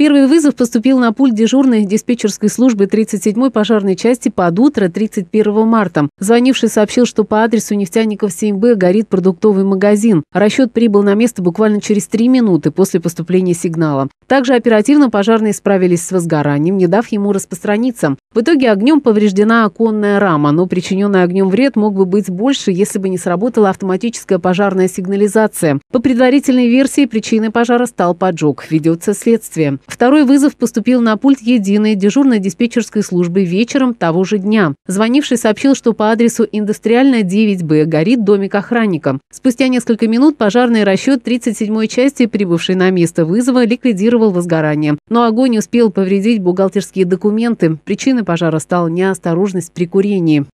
Первый вызов поступил на пульт дежурной диспетчерской службы 37-й пожарной части под утро 31 марта. Звонивший сообщил, что по адресу нефтяников 7Б горит продуктовый магазин. Расчет прибыл на место буквально через три минуты после поступления сигнала. Также оперативно пожарные справились с возгоранием, не дав ему распространиться. В итоге огнем повреждена оконная рама, но причиненный огнем вред мог бы быть больше, если бы не сработала автоматическая пожарная сигнализация. По предварительной версии причиной пожара стал поджог. Ведется следствие. Второй вызов поступил на пульт единой дежурной диспетчерской службы вечером того же дня. Звонивший сообщил, что по адресу Индустриальная 9Б горит домик охранника. Спустя несколько минут пожарный расчет 37-й части, прибывший на место вызова, ликвидировал возгорание. Но огонь успел повредить бухгалтерские документы. Причиной пожара стала неосторожность при курении.